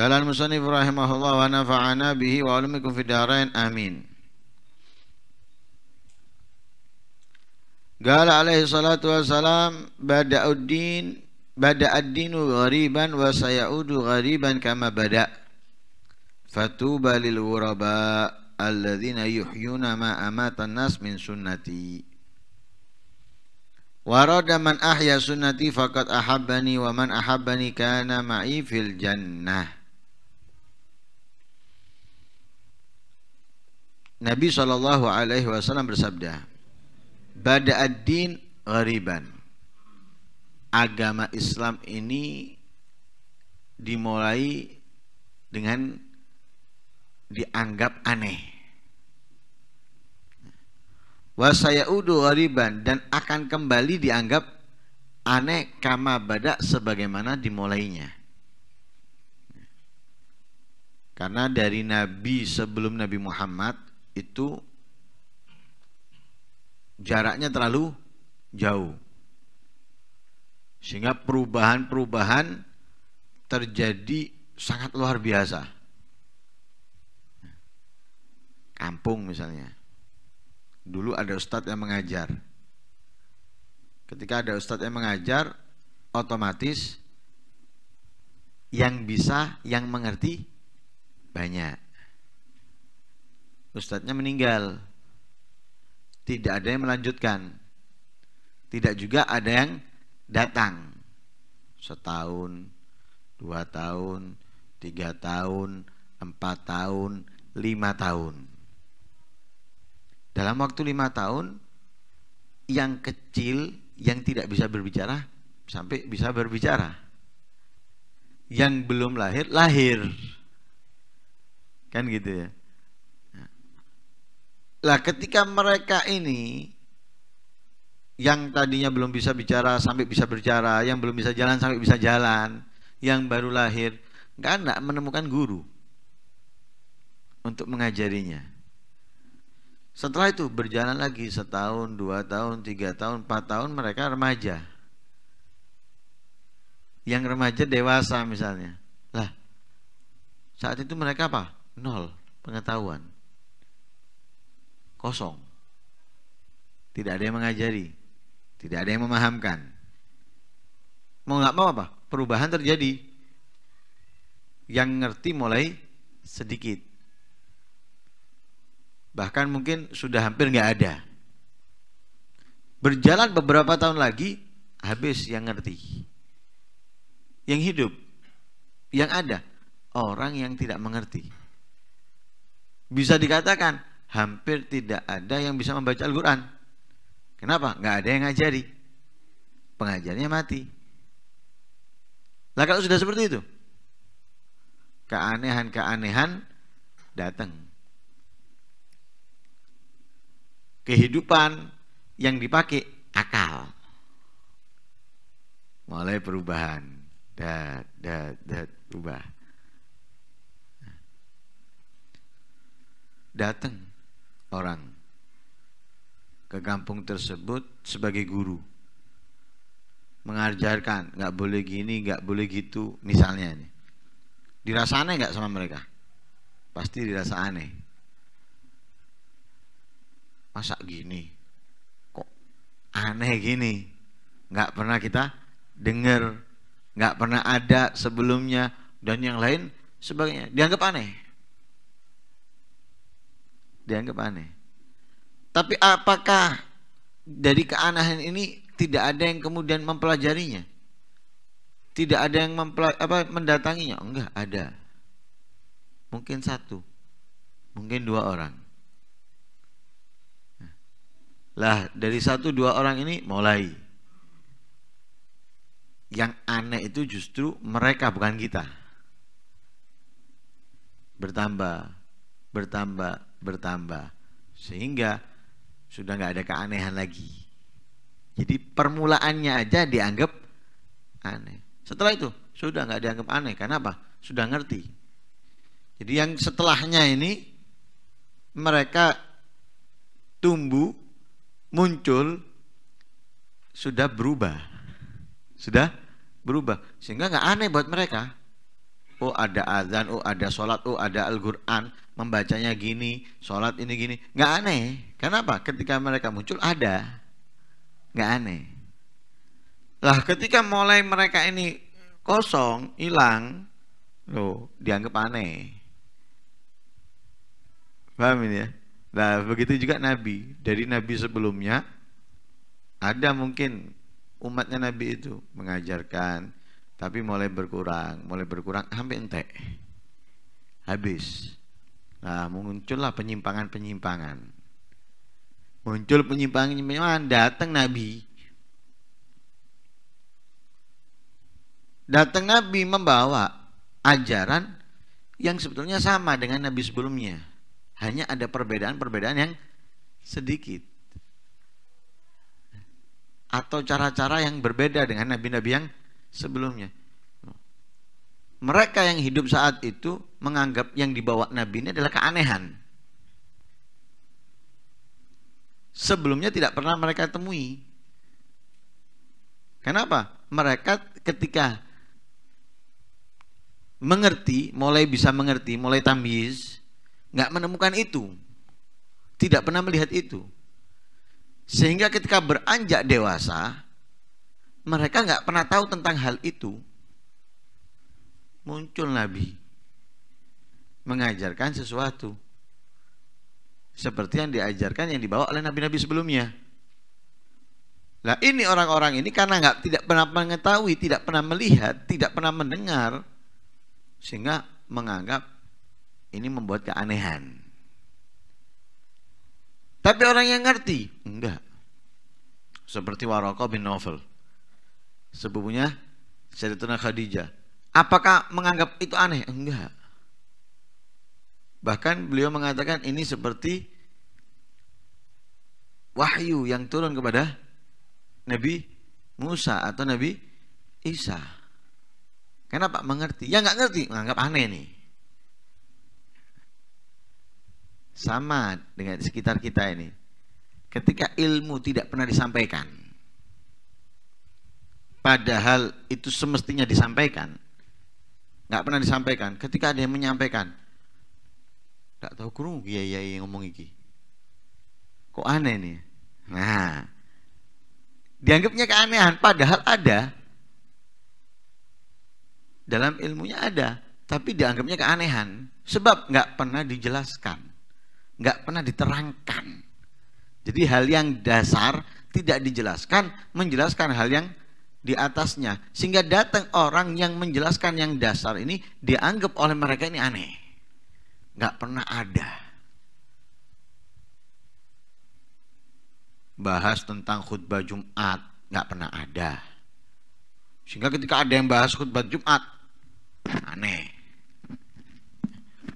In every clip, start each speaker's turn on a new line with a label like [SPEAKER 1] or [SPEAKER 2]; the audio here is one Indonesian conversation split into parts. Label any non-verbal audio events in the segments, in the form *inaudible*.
[SPEAKER 1] Qala al-musannif rahimahullah wa nafa'ana bihi wa ulamikum fid amin. Qala alaihi salatu wassalam bada'uddin bada'uddinu ghariban wa sayaudu ghariban kama bada. Fatuba lil wuraba alladzina yuhyuna ma amatan nas min sunnati. Warada man ahya sunnati fakat ahabbani wa man ahabbani kana ma'i fil jannah. Nabi Shallallahu Alaihi Wasallam bersabda, "Bada ad-din ghariban." Agama Islam ini dimulai dengan dianggap aneh. Wasayaudu ghariban dan akan kembali dianggap aneh kama badak sebagaimana dimulainya. Karena dari Nabi sebelum Nabi Muhammad itu jaraknya terlalu jauh sehingga perubahan-perubahan terjadi sangat luar biasa kampung misalnya dulu ada ustadz yang mengajar ketika ada ustadz yang mengajar otomatis yang bisa yang mengerti banyak Ustadznya meninggal. Tidak ada yang melanjutkan. Tidak juga ada yang datang. Setahun, dua tahun, tiga tahun, empat tahun, lima tahun. Dalam waktu lima tahun, yang kecil, yang tidak bisa berbicara, sampai bisa berbicara. Yang belum lahir, lahir. Kan gitu ya. Lah ketika mereka ini yang tadinya belum bisa bicara sampai bisa berbicara, yang belum bisa jalan sampai bisa jalan, yang baru lahir, nggak nak menemukan guru untuk mengajarinya. Setelah itu berjalan lagi setahun, dua tahun, tiga tahun, empat tahun mereka remaja. Yang remaja dewasa misalnya. Lah, saat itu mereka apa? Nol pengetahuan kosong. Tidak ada yang mengajari, tidak ada yang memahamkan. Mau nggak mau apa? Perubahan terjadi. Yang ngerti mulai sedikit. Bahkan mungkin sudah hampir nggak ada. Berjalan beberapa tahun lagi, habis yang ngerti. Yang hidup, yang ada, orang yang tidak mengerti. Bisa dikatakan hampir tidak ada yang bisa membaca Al-Quran. Kenapa? Nggak ada yang ngajari. Pengajarnya mati. Lah kalau sudah seperti itu, keanehan-keanehan datang. Kehidupan yang dipakai akal. Mulai perubahan. Dat, dat, dat, ubah. Datang orang ke kampung tersebut sebagai guru mengajarkan nggak boleh gini nggak boleh gitu misalnya ini dirasa aneh nggak sama mereka pasti dirasa aneh masa gini kok aneh gini nggak pernah kita dengar nggak pernah ada sebelumnya dan yang lain sebagainya dianggap aneh dianggap aneh. Tapi apakah dari keanehan ini tidak ada yang kemudian mempelajarinya? Tidak ada yang apa mendatanginya? Enggak, ada. Mungkin satu. Mungkin dua orang. Lah, dari satu dua orang ini mulai. Yang aneh itu justru mereka bukan kita bertambah, bertambah bertambah sehingga sudah nggak ada keanehan lagi jadi permulaannya aja dianggap aneh setelah itu sudah nggak dianggap aneh karena apa sudah ngerti jadi yang setelahnya ini mereka tumbuh muncul sudah berubah sudah berubah sehingga nggak aneh buat mereka oh ada azan oh ada sholat oh ada Al-Quran membacanya gini, sholat ini gini, nggak aneh. Kenapa? Ketika mereka muncul ada, nggak aneh. Lah ketika mulai mereka ini kosong, hilang, loh dianggap aneh. Paham ini ya? Nah begitu juga Nabi. Dari Nabi sebelumnya ada mungkin umatnya Nabi itu mengajarkan tapi mulai berkurang, mulai berkurang sampai entek. Habis. Nah, muncullah penyimpangan-penyimpangan. Muncul penyimpangan-penyimpangan, datang Nabi. Datang Nabi membawa ajaran yang sebetulnya sama dengan Nabi sebelumnya. Hanya ada perbedaan-perbedaan yang sedikit. Atau cara-cara yang berbeda dengan Nabi-Nabi yang sebelumnya mereka yang hidup saat itu menganggap yang dibawa Nabi ini adalah keanehan. Sebelumnya tidak pernah mereka temui. Kenapa? Mereka ketika mengerti, mulai bisa mengerti, mulai tamyiz, nggak menemukan itu. Tidak pernah melihat itu. Sehingga ketika beranjak dewasa, mereka nggak pernah tahu tentang hal itu muncul Nabi mengajarkan sesuatu seperti yang diajarkan yang dibawa oleh nabi-nabi sebelumnya. Lah ini orang-orang ini karena nggak tidak pernah mengetahui, tidak pernah melihat, tidak pernah mendengar, sehingga menganggap ini membuat keanehan. Tapi orang yang ngerti enggak. Seperti Waraka bin Novel. Sepupunya Sayyidatuna Khadijah Apakah menganggap itu aneh? Enggak. Bahkan beliau mengatakan ini seperti wahyu yang turun kepada Nabi Musa atau Nabi Isa. Kenapa? Mengerti. Ya nggak ngerti, menganggap aneh nih. Sama dengan sekitar kita ini. Ketika ilmu tidak pernah disampaikan. Padahal itu semestinya disampaikan nggak pernah disampaikan ketika ada yang menyampaikan nggak tahu kurung, iya iya yang ngomong iki kok aneh nih nah dianggapnya keanehan padahal ada dalam ilmunya ada tapi dianggapnya keanehan sebab nggak pernah dijelaskan nggak pernah diterangkan jadi hal yang dasar tidak dijelaskan menjelaskan hal yang di atasnya sehingga datang orang yang menjelaskan yang dasar ini dianggap oleh mereka ini aneh nggak pernah ada bahas tentang khutbah Jumat nggak pernah ada sehingga ketika ada yang bahas khutbah Jumat aneh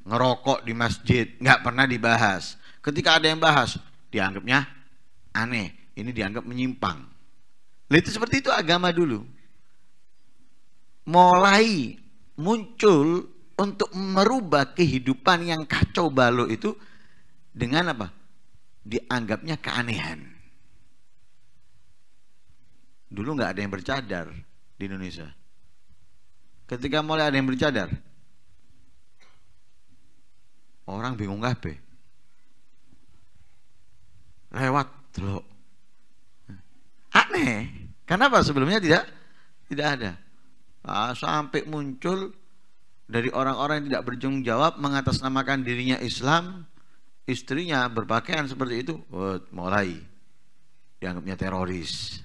[SPEAKER 1] ngerokok di masjid nggak pernah dibahas ketika ada yang bahas dianggapnya aneh ini dianggap menyimpang Nah, itu seperti itu agama dulu. Mulai muncul untuk merubah kehidupan yang kacau balau itu dengan apa? Dianggapnya keanehan. Dulu nggak ada yang bercadar di Indonesia. Ketika mulai ada yang bercadar, orang bingung ngapain. Lewat, loh aneh. Kenapa sebelumnya tidak tidak ada? Nah, sampai muncul dari orang-orang yang tidak berjung jawab mengatasnamakan dirinya Islam, istrinya berpakaian seperti itu, oh, mulai dianggapnya teroris.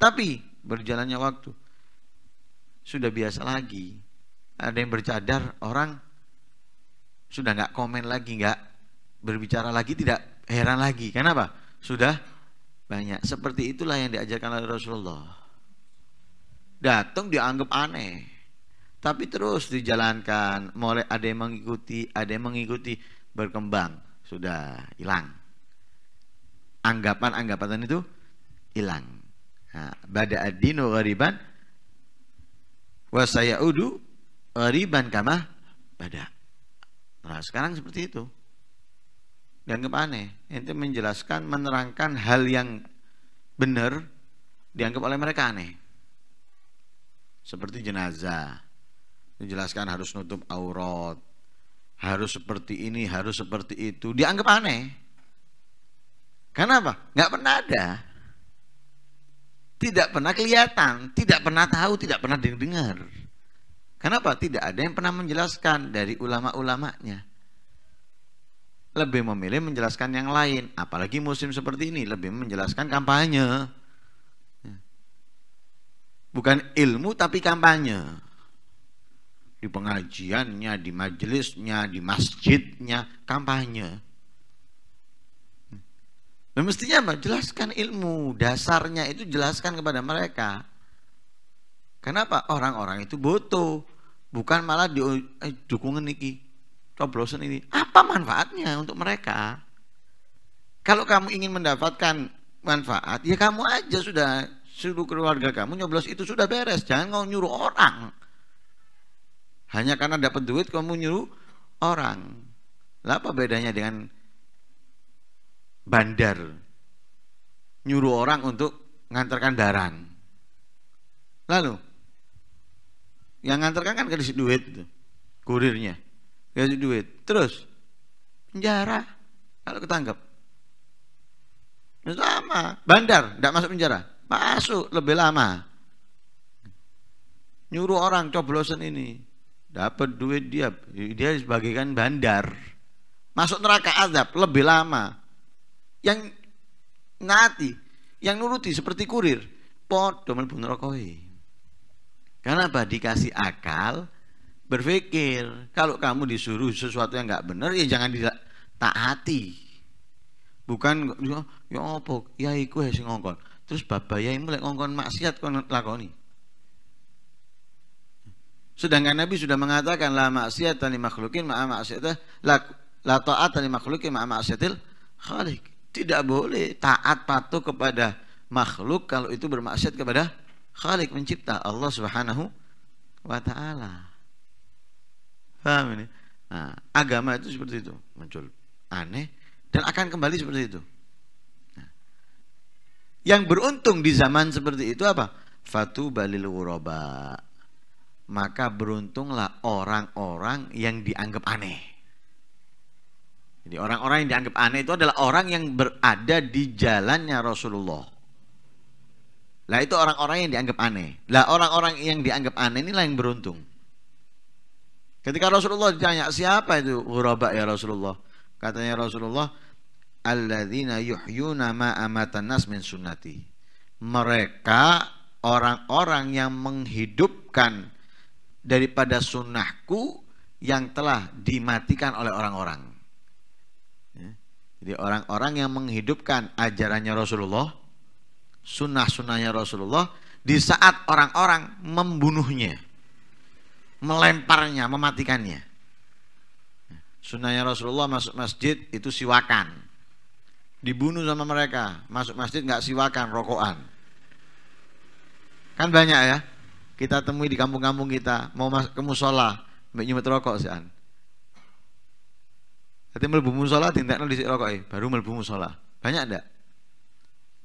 [SPEAKER 1] Tapi berjalannya waktu sudah biasa lagi. Ada yang bercadar, orang sudah nggak komen lagi, nggak berbicara lagi, tidak heran lagi. Kenapa? Sudah banyak seperti itulah yang diajarkan oleh Rasulullah datang dianggap aneh tapi terus dijalankan mulai ada yang mengikuti ada yang mengikuti berkembang sudah hilang anggapan-anggapan itu hilang nah, bada adinu saya udu ghariban kama bada nah sekarang seperti itu dianggap aneh. Ente menjelaskan, menerangkan hal yang benar dianggap oleh mereka aneh. Seperti jenazah, menjelaskan harus nutup aurat, harus seperti ini, harus seperti itu, dianggap aneh. Kenapa? Nggak pernah ada. Tidak pernah kelihatan, tidak pernah tahu, tidak pernah dengar. Kenapa? Tidak ada yang pernah menjelaskan dari ulama-ulamanya lebih memilih menjelaskan yang lain. Apalagi musim seperti ini lebih menjelaskan kampanye. Ya. Bukan ilmu tapi kampanye. Di pengajiannya, di majelisnya, di masjidnya, kampanye. Dan ya. mestinya apa? Jelaskan ilmu dasarnya itu jelaskan kepada mereka. Kenapa? Orang-orang itu butuh, bukan malah di eh, dukungan niki coblosan ini, apa manfaatnya untuk mereka? Kalau kamu ingin mendapatkan manfaat, ya kamu aja sudah suruh keluarga kamu nyoblos itu sudah beres. Jangan mau nyuruh orang. Hanya karena dapat duit kamu nyuruh orang. Lah apa bedanya dengan bandar? Nyuruh orang untuk ngantarkan barang. Lalu yang ngantarkan kan kasih duit itu kurirnya. Kasih duit. Terus penjara kalau ketangkep. Ya sama, bandar tidak masuk penjara. Masuk lebih lama. Nyuruh orang coblosan ini. Dapat duit dia, dia sebagikan bandar. Masuk neraka azab lebih lama. Yang ngati, yang nuruti seperti kurir. pot domen pun Karena apa? Dikasih akal, berpikir kalau kamu disuruh sesuatu yang nggak benar ya jangan ditaati bukan oh, ya apa ya iku sing ngongkon terus bapak ya mulai ngongkon maksiat kon lakoni sedangkan Nabi sudah mengatakan la maksiat tani makhlukin ma maksiat lah la ta'at tani makhlukin ma maksiatil khalik tidak boleh taat patuh kepada makhluk kalau itu bermaksiat kepada khalik mencipta Allah Subhanahu wa taala Paham ini? Nah, agama itu seperti itu muncul aneh dan akan kembali seperti itu. Nah, yang beruntung di zaman seperti itu apa? Fatu balil uroba. Maka beruntunglah orang-orang yang dianggap aneh. Jadi orang-orang yang dianggap aneh itu adalah orang yang berada di jalannya Rasulullah. Lah itu orang-orang yang dianggap aneh. Lah orang-orang yang dianggap aneh inilah yang beruntung. Ketika Rasulullah ditanya siapa itu ghuraba oh, ya Rasulullah? Katanya Rasulullah, "Alladzina yuhyuna ma amatan nas min sunnati." Mereka orang-orang yang menghidupkan daripada sunnahku yang telah dimatikan oleh orang-orang. Ya. Jadi orang-orang yang menghidupkan ajarannya Rasulullah, sunnah-sunnahnya Rasulullah, di saat orang-orang membunuhnya melemparnya, mematikannya. Sunnahnya Rasulullah masuk masjid itu siwakan. Dibunuh sama mereka, masuk masjid nggak siwakan, rokokan. Kan banyak ya, kita temui di kampung-kampung kita, mau masuk ke musola, nyumet rokok sih an. Tapi melbu musola tindaknya di rokok, eh. baru melbu musola. Banyak enggak?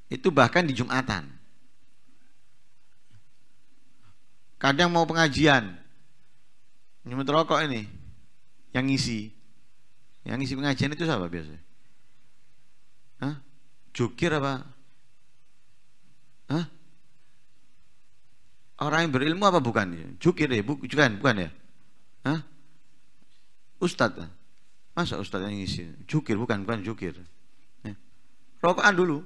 [SPEAKER 1] Itu bahkan di Jumatan. Kadang mau pengajian, nyumet rokok ini yang ngisi yang ngisi pengajian itu siapa biasa Hah? jukir apa Hah? orang yang berilmu apa bukan jukir ya bukan bukan ya Hah? Ustadz masa Ustadz yang ngisi jukir bukan bukan jukir ya. rokokan dulu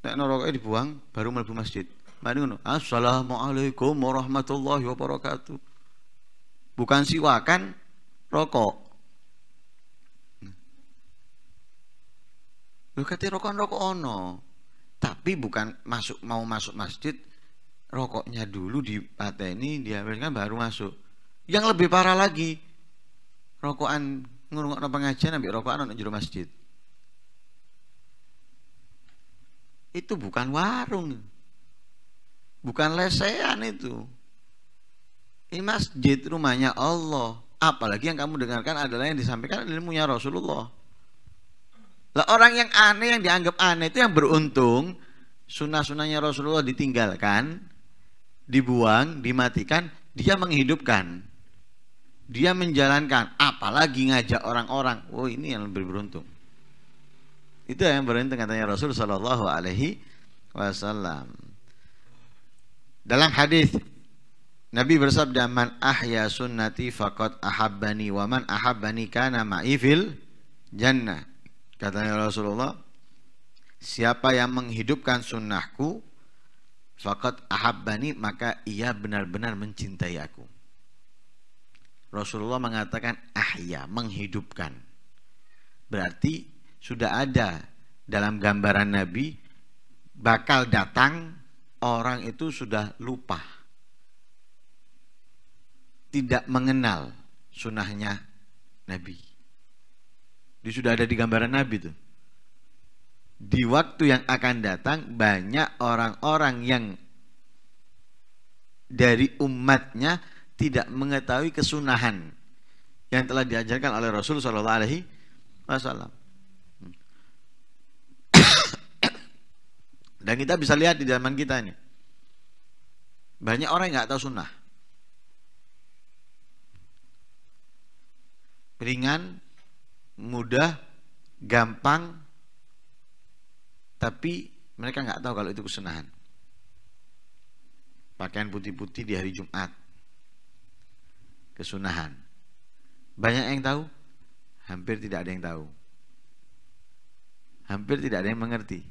[SPEAKER 1] tak rokoknya dibuang baru melibu masjid Mari ngono. Assalamualaikum warahmatullahi wabarakatuh bukan siwakan rokok lu kata rokok rokok ono tapi bukan masuk mau masuk masjid rokoknya dulu di dia kan baru masuk yang lebih parah lagi rokokan no pengajian ambil rokokan ono juru masjid itu bukan warung bukan lesehan itu ini masjid rumahnya Allah. Apalagi yang kamu dengarkan adalah yang disampaikan ilmunya Rasulullah. Lah orang yang aneh yang dianggap aneh itu yang beruntung sunnah-sunnahnya Rasulullah ditinggalkan, dibuang, dimatikan, dia menghidupkan. Dia menjalankan, apalagi ngajak orang-orang. Oh, ini yang lebih beruntung. Itu yang beruntung katanya Rasul Shallallahu alaihi wasallam. Dalam hadis Nabi bersabda man ahya sunnati faqad ahabbani wa man ahabbani kana ma'ifil jannah. Katanya Rasulullah, siapa yang menghidupkan sunnahku faqad ahabbani maka ia benar-benar mencintai aku. Rasulullah mengatakan ahya, menghidupkan. Berarti sudah ada dalam gambaran Nabi bakal datang orang itu sudah lupa tidak mengenal sunnahnya Nabi. Dia sudah ada di gambaran Nabi tuh. Di waktu yang akan datang banyak orang-orang yang dari umatnya tidak mengetahui kesunahan yang telah diajarkan oleh Rasul Shallallahu Alaihi Wasallam. *coughs* Dan kita bisa lihat di zaman kita ini banyak orang yang nggak tahu sunnah. ringan, mudah, gampang, tapi mereka nggak tahu kalau itu kesunahan. Pakaian putih-putih di hari Jumat, kesunahan. Banyak yang tahu, hampir tidak ada yang tahu. Hampir tidak ada yang mengerti.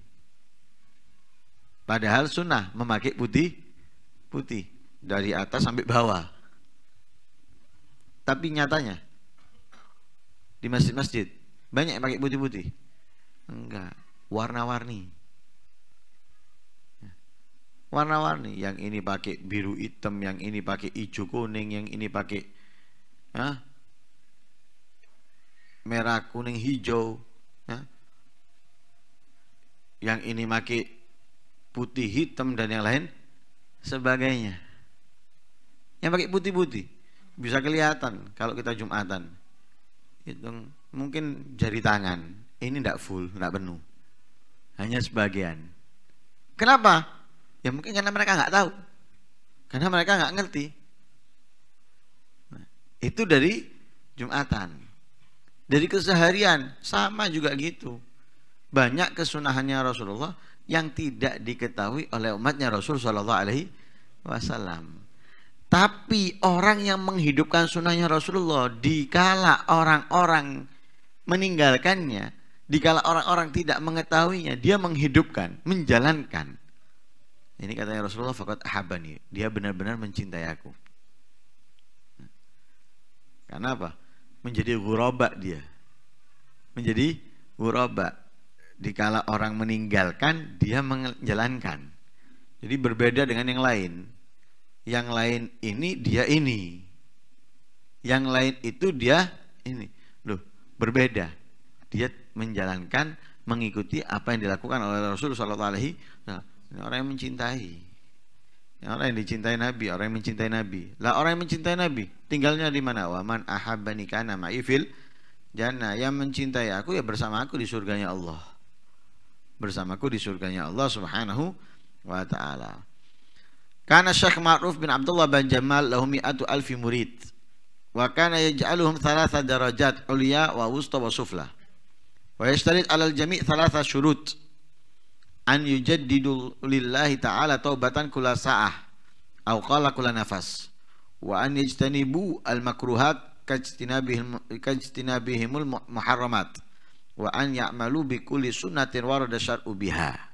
[SPEAKER 1] Padahal sunnah memakai putih, putih dari atas sampai bawah. Tapi nyatanya di masjid-masjid banyak yang pakai putih-putih enggak warna-warni ya. warna-warni yang ini pakai biru hitam yang ini pakai hijau kuning yang ini pakai ya, merah kuning hijau ya. yang ini pakai putih hitam dan yang lain sebagainya yang pakai putih-putih bisa kelihatan kalau kita jumatan hitung mungkin jari tangan ini tidak full, tidak penuh hanya sebagian kenapa? ya mungkin karena mereka nggak tahu karena mereka nggak ngerti nah, itu dari Jumatan dari keseharian sama juga gitu banyak kesunahannya Rasulullah yang tidak diketahui oleh umatnya Rasul Shallallahu Alaihi Wasallam tapi orang yang menghidupkan sunnahnya Rasulullah dikala orang-orang meninggalkannya, dikala orang-orang tidak mengetahuinya, dia menghidupkan, menjalankan. Ini katanya Rasulullah fakat habani, dia benar-benar mencintai aku. Karena apa? Menjadi guroba dia. Menjadi guroba. Dikala orang meninggalkan, dia menjalankan. Jadi berbeda dengan yang lain yang lain ini dia ini. Yang lain itu dia ini. Loh, berbeda. Dia menjalankan mengikuti apa yang dilakukan oleh Rasul Shallallahu alaihi wasallam. Nah, orang yang mencintai orang yang dicintai Nabi, orang yang mencintai Nabi. Lah orang yang mencintai Nabi, tinggalnya di mana? Waman ahabani kana ma'ifil jana. Yang mencintai aku ya bersama aku di surganya Allah. Bersamaku di surganya Allah Subhanahu wa taala. Karena Syekh Ma'ruf bin Abdullah bin Jamal lahu mi'atu alfi murid. Wa kana yaj'aluhum thalatha darajat ulia wa wusta wa sufla. Wa yashtarit 'ala al-jami' thalatha syurut. An yujaddidu lillahi ta'ala taubatan kula sa'ah aw qala kula nafas. Wa an yajtanibu al-makruhat kajtinabihimul muharramat. Wa an ya'malu bi kulli sunnatin warada syar'u biha.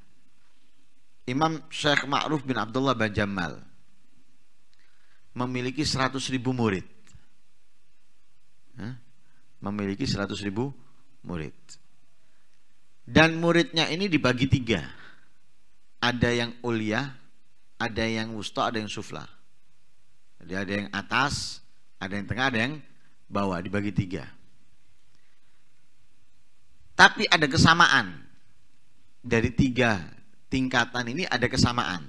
[SPEAKER 1] Imam Syekh Ma'ruf bin Abdullah bin Jamal memiliki 100 ribu murid memiliki 100 ribu murid dan muridnya ini dibagi tiga ada yang uliah, ada yang wusta ada yang sufla jadi ada yang atas ada yang tengah ada yang bawah dibagi tiga tapi ada kesamaan dari tiga tingkatan ini ada kesamaan.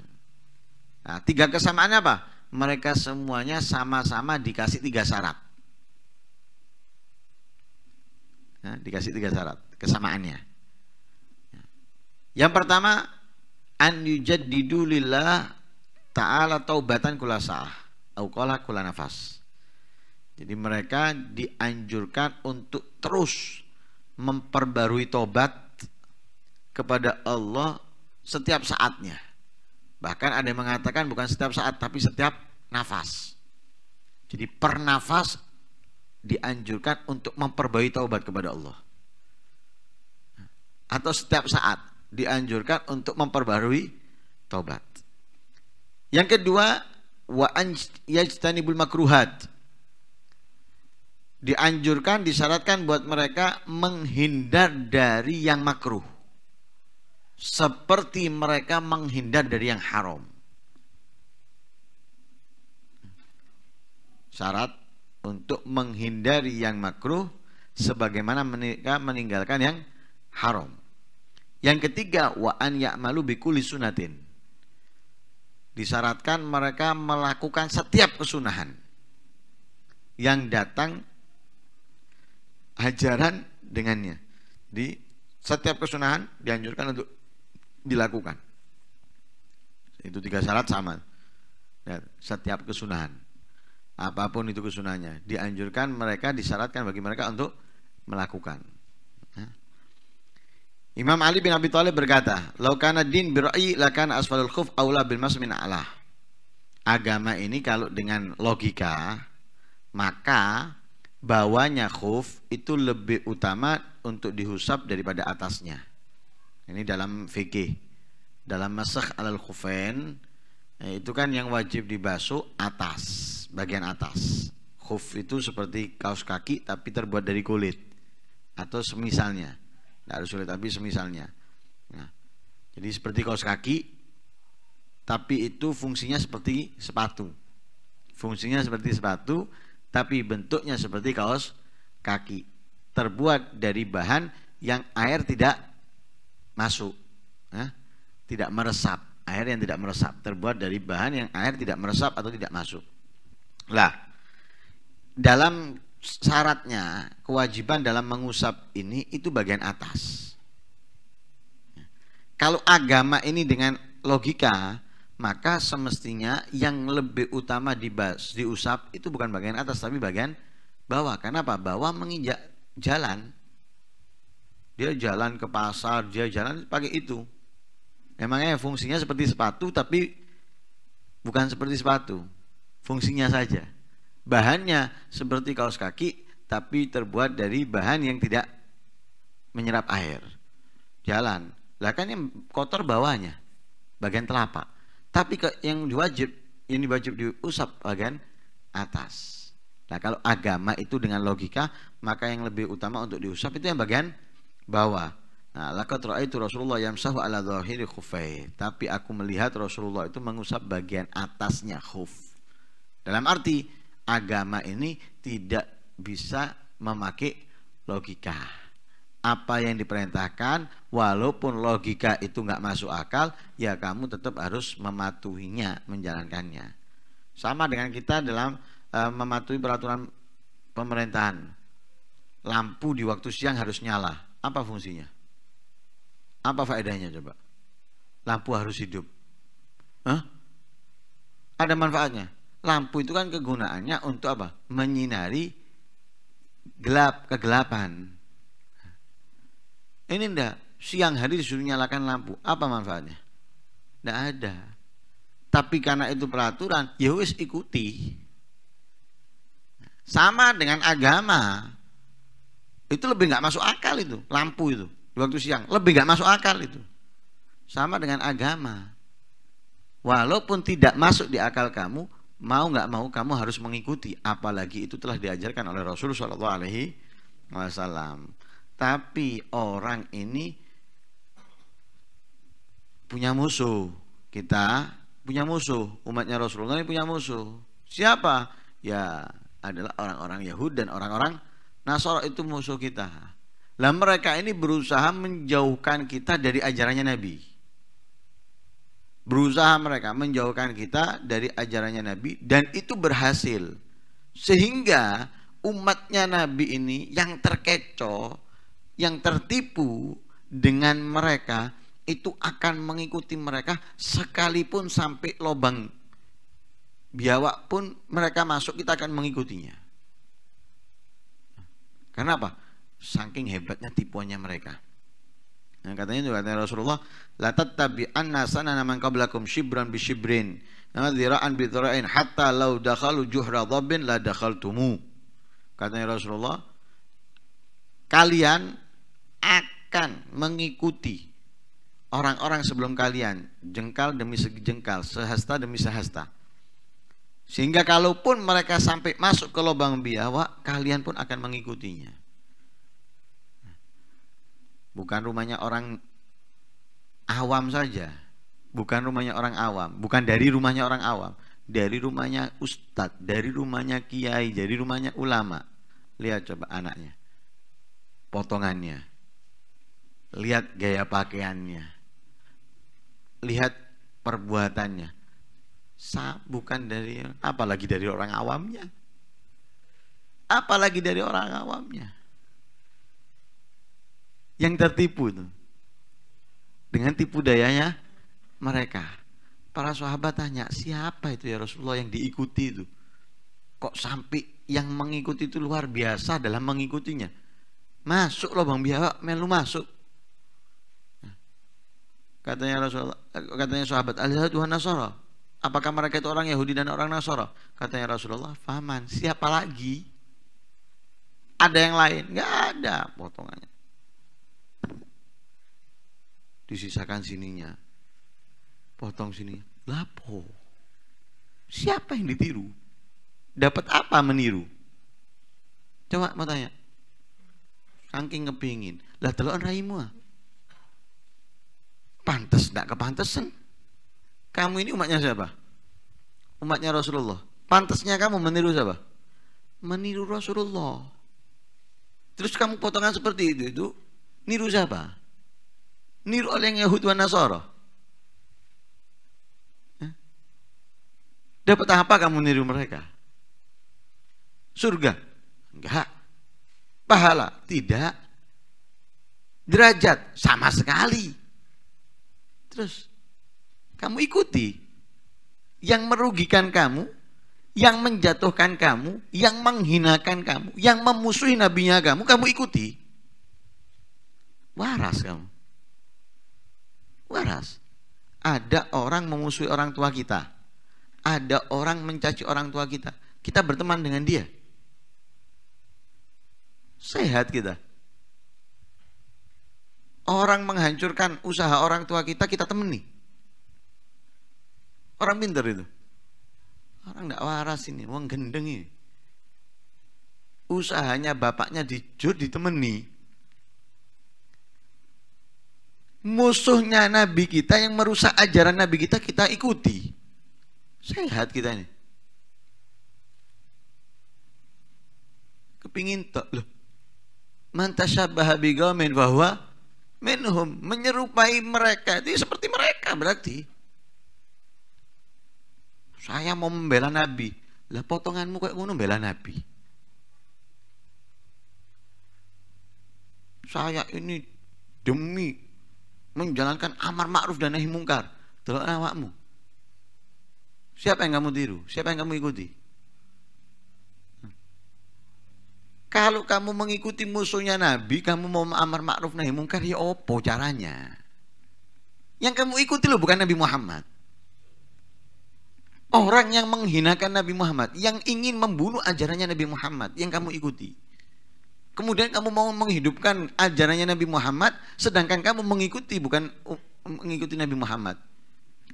[SPEAKER 1] Nah, tiga kesamaan apa? Mereka semuanya sama-sama dikasih tiga syarat. Nah, dikasih tiga syarat kesamaannya. Yang pertama, an yujaddidu lillah ta'ala taubatan kulasah sah, qala kula nafas. Jadi mereka dianjurkan untuk terus memperbarui tobat kepada Allah setiap saatnya. Bahkan ada yang mengatakan bukan setiap saat tapi setiap nafas. Jadi per nafas dianjurkan untuk memperbaiki taubat kepada Allah. Atau setiap saat dianjurkan untuk memperbarui taubat. Yang kedua, wa yajtanibul makruhat. Dianjurkan, disyaratkan buat mereka menghindar dari yang makruh seperti mereka menghindar dari yang haram. Syarat untuk menghindari yang makruh sebagaimana mereka meninggalkan yang haram. Yang ketiga wa an ya'malu kulli sunatin. Disyaratkan mereka melakukan setiap kesunahan yang datang ajaran dengannya. Di setiap kesunahan dianjurkan untuk dilakukan. Itu tiga syarat sama. Ya, setiap kesunahan. Apapun itu kesunahannya. Dianjurkan mereka, disyaratkan bagi mereka untuk melakukan. Ya. Imam Ali bin Abi Thalib berkata, laukana din bira'i lakan asfalul khuf aula bil masmin Allah." Agama ini kalau dengan logika, maka bawahnya khuf itu lebih utama untuk dihusap daripada atasnya. Ini dalam fikih. Dalam masakh alal khufain eh, itu kan yang wajib dibasuh atas, bagian atas. Khuf itu seperti kaos kaki tapi terbuat dari kulit atau semisalnya. Tidak harus kulit tapi semisalnya. Nah, jadi seperti kaos kaki tapi itu fungsinya seperti sepatu. Fungsinya seperti sepatu, tapi bentuknya seperti kaos kaki. Terbuat dari bahan yang air tidak masuk, nah, tidak meresap. Air yang tidak meresap terbuat dari bahan yang air tidak meresap atau tidak masuk. Lah, dalam syaratnya kewajiban dalam mengusap ini itu bagian atas. Ya. Kalau agama ini dengan logika, maka semestinya yang lebih utama dibas, diusap itu bukan bagian atas tapi bagian bawah. Karena apa? Bawah menginjak jalan dia jalan ke pasar dia jalan pakai itu emangnya fungsinya seperti sepatu tapi bukan seperti sepatu fungsinya saja bahannya seperti kaos kaki tapi terbuat dari bahan yang tidak menyerap air jalan lah kan yang kotor bawahnya bagian telapak tapi ke, yang diwajib ini wajib diusap bagian atas nah kalau agama itu dengan logika maka yang lebih utama untuk diusap itu yang bagian bawah. Nah, laqad itu Rasulullah yamsahu ala dhahiri khufai. Tapi aku melihat Rasulullah itu mengusap bagian atasnya khuf. Dalam arti agama ini tidak bisa memakai logika. Apa yang diperintahkan walaupun logika itu nggak masuk akal, ya kamu tetap harus mematuhinya, menjalankannya. Sama dengan kita dalam e, mematuhi peraturan pemerintahan. Lampu di waktu siang harus nyala apa fungsinya? Apa faedahnya coba? Lampu harus hidup. Hah? Ada manfaatnya. Lampu itu kan kegunaannya untuk apa? Menyinari gelap kegelapan. Ini ndak siang hari disuruh nyalakan lampu. Apa manfaatnya? Ndak ada. Tapi karena itu peraturan, ya wis ikuti. Sama dengan agama itu lebih nggak masuk akal itu lampu itu waktu siang lebih nggak masuk akal itu sama dengan agama walaupun tidak masuk di akal kamu mau nggak mau kamu harus mengikuti apalagi itu telah diajarkan oleh Rasul Shallallahu Alaihi Wasallam tapi orang ini punya musuh kita punya musuh umatnya Rasulullah ini punya musuh siapa ya adalah orang-orang yahudi dan orang-orang Nasara itu musuh kita. Lah mereka ini berusaha menjauhkan kita dari ajarannya Nabi. Berusaha mereka menjauhkan kita dari ajarannya Nabi dan itu berhasil. Sehingga umatnya Nabi ini yang terkecoh, yang tertipu dengan mereka itu akan mengikuti mereka sekalipun sampai lobang biawak pun mereka masuk kita akan mengikutinya. Karena apa? Saking hebatnya tipuannya mereka. Nah, katanya juga katanya Rasulullah, la anna sanana man qablakum shibran bi shibrin, dhira'an bi dhira'in hatta law dakhalu juhra dhabbin la dakhaltumu. Katanya Rasulullah, kalian akan mengikuti orang-orang sebelum kalian jengkal demi sejengkal, sehasta demi sehasta sehingga kalaupun mereka sampai masuk ke lubang biawak, kalian pun akan mengikutinya. Bukan rumahnya orang awam saja. Bukan rumahnya orang awam, bukan dari rumahnya orang awam, dari rumahnya ustadz, dari rumahnya kiai, dari rumahnya ulama. Lihat coba anaknya. Potongannya. Lihat gaya pakaiannya. Lihat perbuatannya bukan dari apalagi dari orang awamnya apalagi dari orang awamnya yang tertipu itu dengan tipu dayanya mereka para sahabat tanya siapa itu ya Rasulullah yang diikuti itu kok sampai yang mengikuti itu luar biasa dalam mengikutinya masuk loh bang biawak melu masuk nah, katanya Rasulullah katanya sahabat Alisa Tuhan Nasara Apakah mereka itu orang Yahudi dan orang Nasara? Katanya Rasulullah, Faman, siapa lagi? Ada yang lain? Gak ada potongannya. Disisakan sininya. Potong sini. Lapo. Siapa yang ditiru? Dapat apa meniru? Coba mau tanya. Saking kepingin. Lah telon raimu. Ah. Pantes, gak kepantesan kamu ini umatnya siapa? Umatnya Rasulullah. Pantasnya kamu meniru siapa? Meniru Rasulullah. Terus kamu potongan seperti itu, itu niru siapa? Niru oleh yang Yahudi, dan Nasara. Dapat apa kamu niru mereka? Surga? Enggak. Pahala? Tidak. Derajat? Sama sekali. Terus kamu ikuti. Yang merugikan kamu, yang menjatuhkan kamu, yang menghinakan kamu, yang memusuhi nabinya kamu, kamu ikuti. Waras kamu. Waras. Ada orang memusuhi orang tua kita. Ada orang mencaci orang tua kita. Kita berteman dengan dia. Sehat kita. Orang menghancurkan usaha orang tua kita, kita temani. Orang pinter itu. Orang tidak waras ini, uang gendeng ini. Usahanya bapaknya dijur ditemani. Musuhnya Nabi kita yang merusak ajaran Nabi kita, kita ikuti. Sehat kita ini. Kepingin tak loh. Mantasyabaha bahwa minhum menyerupai mereka itu seperti mereka berarti saya mau membela Nabi. Lah potonganmu kayak ngono membela Nabi. Saya ini demi menjalankan amar ma'ruf dan nahi mungkar. Delok awakmu. Siapa yang kamu tiru? Siapa yang kamu ikuti? Hmm. Kalau kamu mengikuti musuhnya Nabi, kamu mau amar ma'ruf nahi mungkar, ya opo caranya? Yang kamu ikuti loh bukan Nabi Muhammad. Orang yang menghinakan Nabi Muhammad, yang ingin membunuh ajarannya Nabi Muhammad, yang kamu ikuti. Kemudian kamu mau menghidupkan ajarannya Nabi Muhammad, sedangkan kamu mengikuti bukan mengikuti Nabi Muhammad.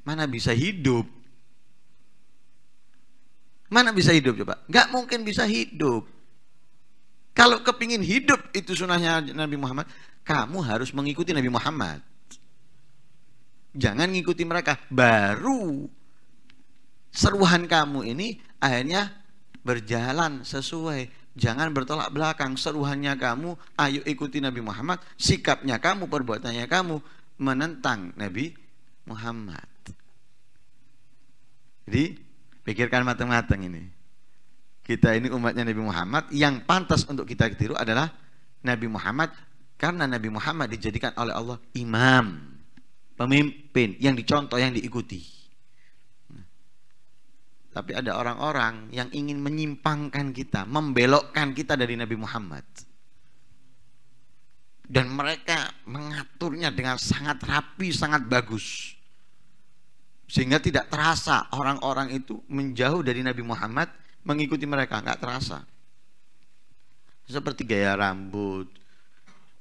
[SPEAKER 1] Mana bisa hidup? Mana bisa hidup coba? Gak mungkin bisa hidup. Kalau kepingin hidup itu sunahnya Nabi Muhammad, kamu harus mengikuti Nabi Muhammad. Jangan ngikuti mereka, baru Seruhan kamu ini akhirnya berjalan sesuai Jangan bertolak belakang seruannya kamu, ayo ikuti Nabi Muhammad, sikapnya kamu, perbuatannya kamu menentang Nabi Muhammad. Jadi, pikirkan matang-matang ini. Kita ini umatnya Nabi Muhammad, yang pantas untuk kita tiru adalah Nabi Muhammad karena Nabi Muhammad dijadikan oleh Allah imam, pemimpin yang dicontoh, yang diikuti. Tapi ada orang-orang yang ingin menyimpangkan kita, membelokkan kita dari Nabi Muhammad. Dan mereka mengaturnya dengan sangat rapi, sangat bagus. Sehingga tidak terasa orang-orang itu menjauh dari Nabi Muhammad, mengikuti mereka, nggak terasa. Seperti gaya rambut,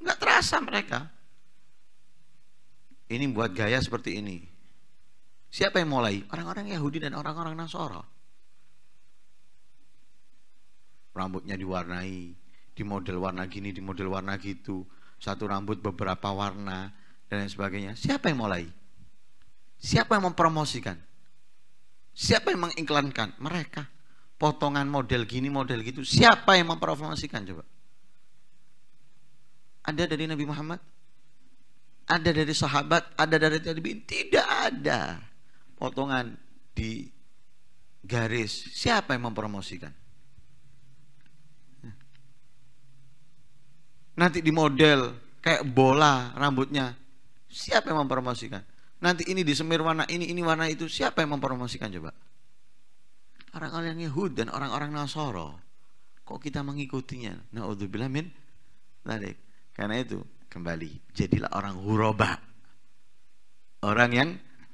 [SPEAKER 1] nggak terasa mereka. Ini buat gaya seperti ini, Siapa yang mulai? Orang-orang Yahudi dan orang-orang Nasoro. Rambutnya diwarnai, di model warna gini, di model warna gitu. Satu rambut beberapa warna dan lain sebagainya. Siapa yang mulai? Siapa yang mempromosikan? Siapa yang mengiklankan? Mereka. Potongan model gini, model gitu. Siapa yang mempromosikan coba? Ada dari Nabi Muhammad? Ada dari sahabat? Ada dari tabiin? Tidak ada potongan di garis. Siapa yang mempromosikan? Nanti di model kayak bola rambutnya. Siapa yang mempromosikan? Nanti ini di semir warna ini, ini warna itu. Siapa yang mempromosikan coba? Orang-orang Yahud dan orang-orang Nasoro. Kok kita mengikutinya? Naudzubillah min Lalik. Karena itu kembali jadilah orang huroba. Orang yang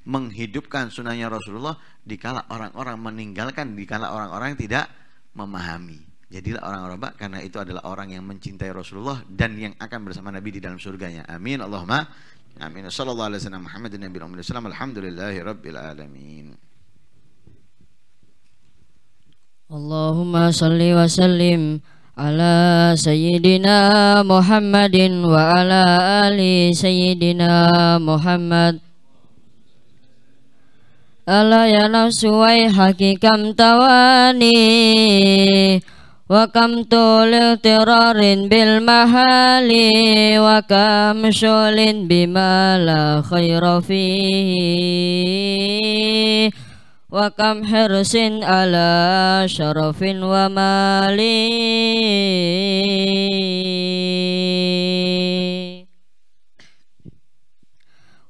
[SPEAKER 1] menghidupkan sunnahnya Rasulullah dikala orang-orang meninggalkan dikala orang-orang tidak memahami jadilah orang-orang baik karena itu adalah orang yang mencintai Rasulullah dan yang akan bersama Nabi di dalam surganya amin Allahumma amin sallallahu alaihi wasallam alamin
[SPEAKER 2] Allahumma salli wa sallim ala sayyidina Muhammadin wa ala ali sayyidina Muhammad ألا يا نفس ويحك كم تواني وكم طول اضطرار بالمحال وكم شغل بما لا خير فيه وكم حرص على شرف ومال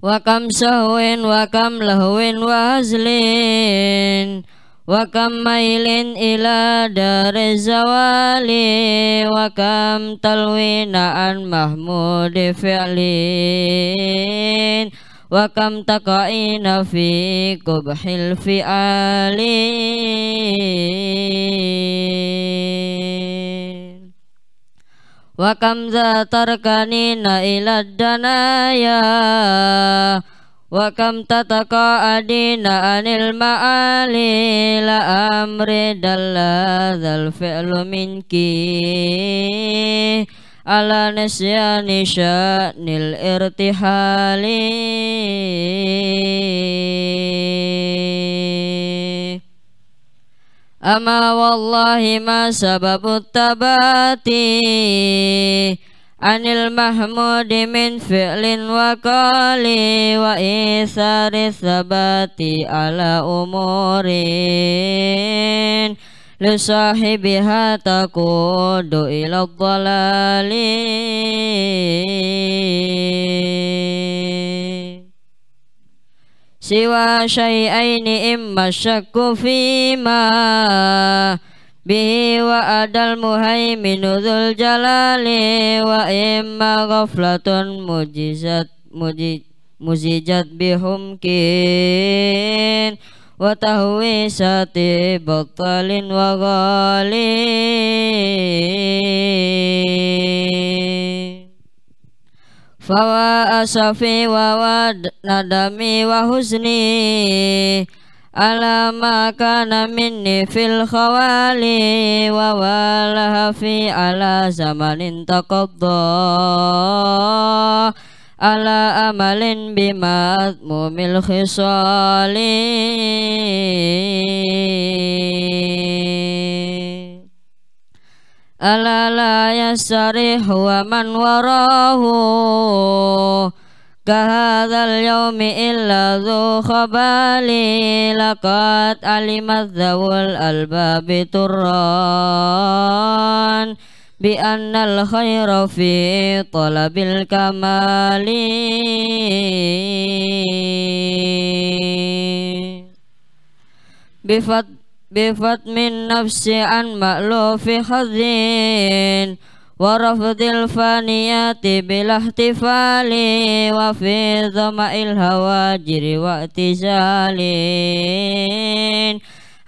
[SPEAKER 2] Wakam sahwin wakam lahwin wazlin Wakam mailin ila dari zawali Wakam talwinaan mahmud fi'lin Wakam taka'ina fi kubhil fi'alin Wakam kam za tarkanina ila danaya wa kam tataqadina anil ma'ali la amri dalla zal fi'lu minki ala nisyani sya'nil irtihali أما والله ما سبب التبات عن المحمود من فعل وقال وإيثار الثبات على أمور لصاحبها تقود إلى الضلال siwa syai'aini imma syakku fima bihi wa adal muhaiminu zul jalali wa imma ghaflatun mujizat mujizat muzijat bihumkin wa tahwi sati batalin wa ghalin فوا أسفي وود ندمي وحزني على ما كان مني في الخوالي وولهفي على زمن تقضى على أمل بما أتمم الخصال ala la yasarih wa man warahu kahadhal yawmi illa alimat dhawul albabi bi annal khayra fi talabil kamali bifat بفتم النفس عن مألوف حزين ورفض الفانيات بلا احتفال وفي ظمأ الهواجر واعتزال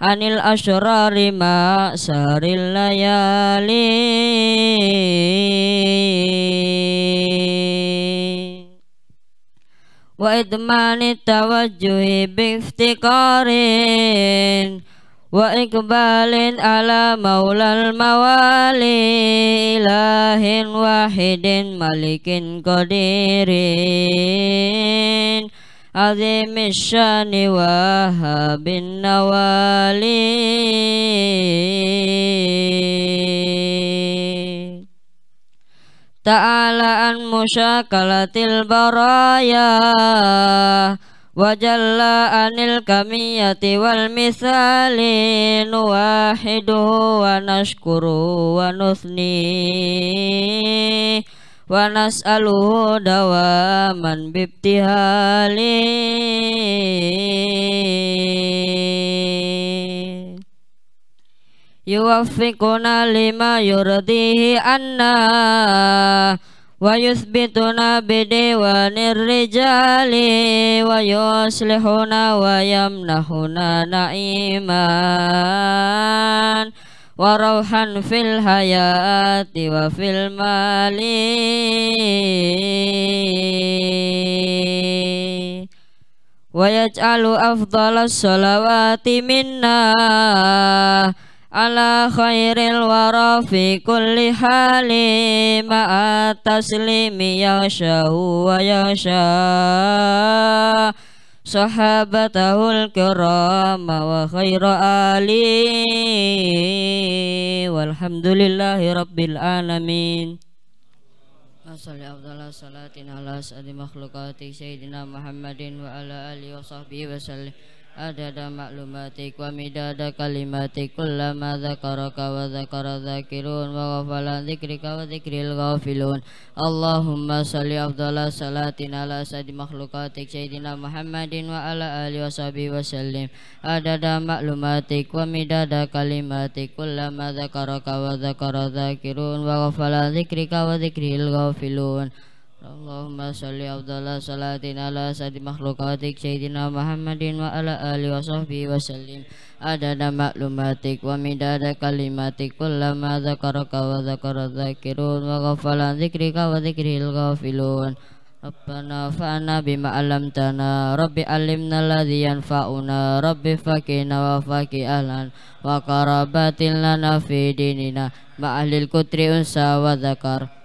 [SPEAKER 2] عن الأشرار ما سار الليالي وإدمان التوجه بافتقار wa ikbalin ala maulal mawali ilahin wahidin malikin qadirin عظيم wahabin وهاب النوالي تعالى عن baraya wajalla anil kamiyati wal misali nuwahidu wa nashkuru wa nusni wa nas'alu dawaman bibtihali yuwaffiquna lima yuradihi anna wa yusbituna bidewanir rijali wa yuslihuna wa yamnahuna na'iman wa rauhan fil hayati wa fil mali wa yaj'alu afdala salawati minnah ala khairil wara fi kulli hali ma'a taslimi yashahu wa yasha sahabatahul kirama wa khaira ali walhamdulillahi rabbil alamin Asalli afdala salatin ala sadi makhlukati Sayyidina Muhammadin wa ala alihi wa sahbihi wa sallim adada maklumatik wa midada kalimatik kullama dzakaraka wa dzakara dzakirun wa ghafala dzikrika wa Allahumma shalli afdhala salatin ala sayyidi makhluqatik Muhammadin wa ala alihi washabihi wasallim adada maklumatik wa midada kalimatik kullama dzakaraka wa dzakara dzakirun wa ghafala dzikrika wa Allahumma salli abdallah salatin ala sadi makhlukatik Sayyidina Muhammadin wa ala ali wa sahbihi wa sallim Adada maklumatik wa midada kalimatik Kullama zakaraka wa zakara zakirun Wa ghafalan zikrika wa zikrihil ghafilun Rabbana fa'ana bima alamtana Rabbi alimna ladhi yanfa'una Rabbi fakina wa faki ahlan Wa karabatin lana fi dinina Ma'ahlil kutri unsa wa zakar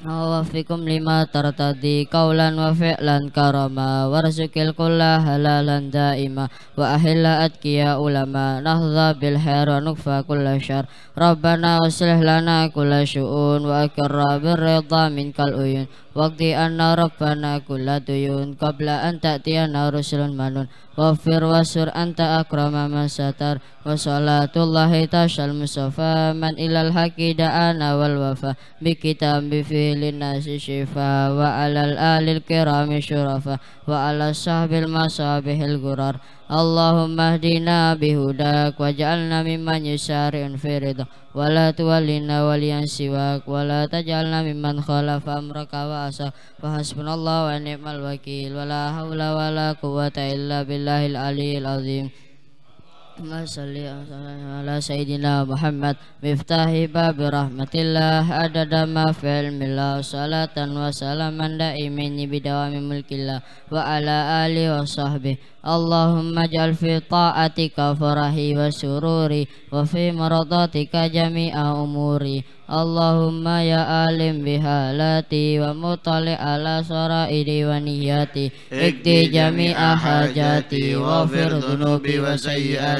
[SPEAKER 2] Wafikum lima tartadi kaulan wa fi'lan karama Warzukil kulla halalan daima Wa ahillah adkiya ulama Nahza bil hera nukfa kulla syar Rabbana usilih lana kulla syu'un Wa akirra birrida min kal uyun Waqti anna rabbana kulla duyun Qabla an ta'tiyana rusulun manun Wafir wasur anta akrama masatar Wa salatullahi tashal musafa Man ilal haki da'ana wal wafa Bi kitab bifilin nasi shifa Wa alal alil kirami syurafa Wa ala sahbil masabihil gurar Allahumma ahdina bihudak waj'alna mimman yusari'un fi ridha wa la tuwallina waliyan siwak wa la taj'alna mimman khalafa amraka wa asa wa hasbunallah wa ni'mal wakil wa la hawla wa la quwata illa billahil alil azim اللهم صل على سيدنا محمد مفتاح باب رحمة الله عدد ما في علم الله صلاة وسلاما دائمين بدوام ملك الله وعلى آله وصحبه اللهم اجعل في طاعتك فرحي وسروري وفي مرضاتك جميع أموري اللهم يا عالم بحالاتي ومطلع على سرائري ونياتي اكتي جميع حاجاتي واغفر ذنوبي وسيئاتي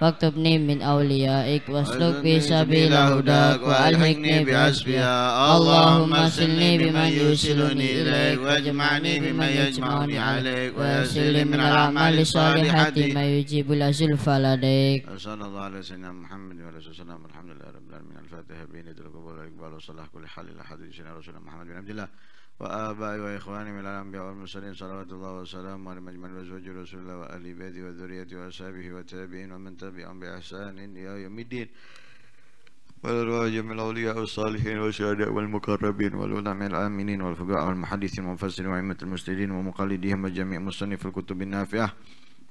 [SPEAKER 2] فاكتبني من أوليائك واسلك بي سبيل هداك وألحقني بحسبها
[SPEAKER 1] اللهم سلني بمن يوصلني إليك واجمعني بمن يجمعني عليك ويسلني من الأعمال الصالحة ما
[SPEAKER 2] يجيب الأزلف لديك
[SPEAKER 1] صلى الله على سيدنا محمد وعلى آله وسلم الحمد لله رب العالمين الفاتحة بين القبول والإقبال وصلاح كل حال إلى حديثنا سيدنا رسول محمد بن عبد الله وآبائي وإخواني من الأنبياء والمرسلين صلوات الله وسلامه على مجمل وزوج رسول الله وآل بيته وذريته وأصحابه وتابعين ومن تبعهم بإحسان إلى يوم الدين والأرواح جميع الأولياء والصالحين والشهداء والمقربين والعلماء الآمنين والفقهاء والمحدثين والمفسرين وأئمة المسلمين ومقلديهم وجميع مصنف الكتب النافعة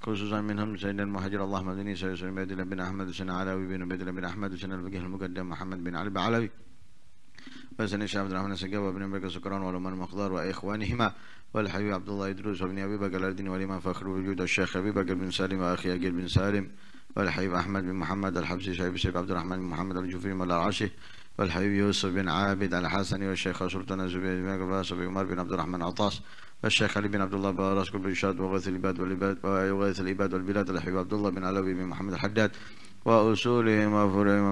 [SPEAKER 1] خصوصا منهم سيدنا المهاجر اللهم ادني سيدنا بن احمد بن علوي بن بدر بن احمد بن الفقيه المقدم محمد بن علي بن العلوي بسني شاب عبد الرحمن سجاب وابن بكر سكران ولمن مقدار وإخوانهما والحبيب عبد الله إدروس وابن أبي بكر الدين والإمام فخر وجود الشيخ أبي بكر بن سالم وأخي أجير بن سالم والحبيب أحمد بن محمد الحبسي شايب الشيخ عبد الرحمن بن محمد الجوفري مولى العاشي والحبيب يوسف بن عابد الحسني والشيخ سلطان الزبير بن بكر عباس عمر بن عبد الرحمن عطاس الشيخ علي بن عبد الله باراس كل شاد وغيث الإباد والعباد وغيث العباد والبلاد الحبيب عبد الله بن علوي بن محمد الحداد وأصوله ما فرهم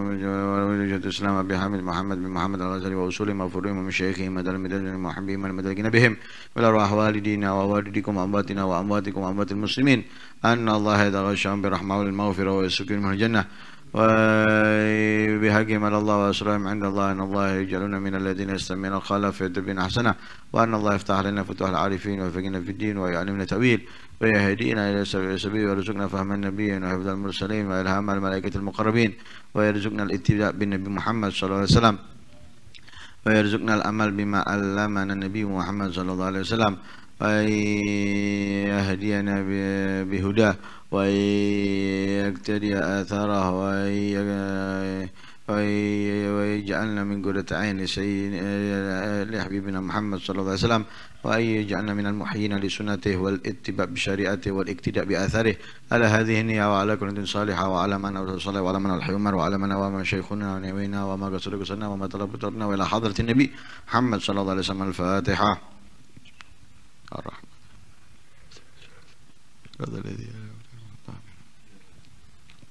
[SPEAKER 1] من وجهة الإسلام حامد محمد بن محمد الغزالي وأصوله ما فرهم من شيخهم مدى المدلين محبهم المدلين بهم والأرواح والدينا ووالديكم وأمواتنا وأمواتكم وأموات المسلمين أن الله إذا غشاهم برحمة والمغفرة ويسكنهم الجنة وبهجم على الله وأسرهم عند الله أن الله يجعلنا من الذين يستمعون القول فيتبعون أحسنه وأن الله يفتح علينا فتوح العارفين ويفقنا في الدين ويعلمنا تأويل ويهدينا إلى سبيل ويرزقنا فهم النبي وحفظ المرسلين وإلهام الملائكة المقربين ويرزقنا الاتباع بالنبي محمد صلى الله عليه وسلم ويرزقنا الأمل بما علمنا النبي محمد صلى الله عليه وسلم وأن يهدينا بهداه وأن يقتدي آثاره وأن يجعلنا من قرة عين لحبيبنا محمد صلى الله عليه وسلم وأن يجعلنا من المحيين لسنته والاتباع بشريعته والاقتداء بآثاره على هذه النية وعلى كل صالحة وعلى من أرسل صلى وعلى من الحي عمر وعلى من وما شيخنا ونبينا وما قصرنا وما طلب طلبنا وإلى حضرة النبي محمد صلى الله عليه وسلم الفاتحة هذا الذي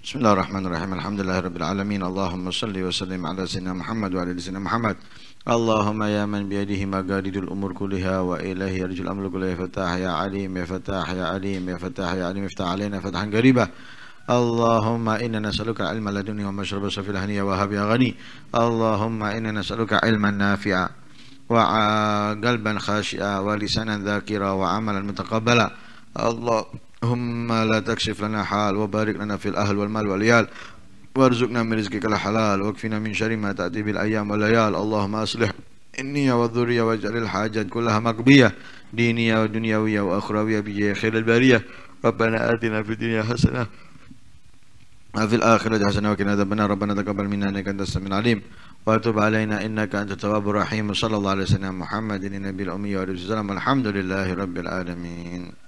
[SPEAKER 1] بسم الله الرحمن الرحيم الحمد لله رب العالمين اللهم صل وسلم على سيدنا محمد وعلى سيدنا محمد اللهم يا من بيده مقاليد الأمور كلها وإليه يرجو الأمر كله يا فتاح يا عليم يا فتاح يا عليم يا فتاح يا عليم افتح علينا فتحا قريبا اللهم إنا نسألك علما لدني ومشرب صفي الهنية وهب يا غني اللهم إنا نسألك علما نافعا وقلبا خاشئا ولسانا ذاكرا وعملا متقبلا اللهم لا تكشف لنا حال وبارك لنا في الأهل والمال والعيال وارزقنا من رزقك الحلال واكفنا من شر ما تأتي بالأيام والليال اللهم أصلح النية والذرية واجعل الحاجات كلها مقبية دينية ودنيوية وأخروية بجاه خير البرية ربنا آتنا في الدنيا حسنة وفي الآخرة حسنة وكنا ذبنا ربنا تقبل منا إنك أنت السميع العليم وتب علينا إنك أنت التواب الرحيم صلى الله عليه وسلم محمد النبي الأمي عليه وسلم الحمد لله رب العالمين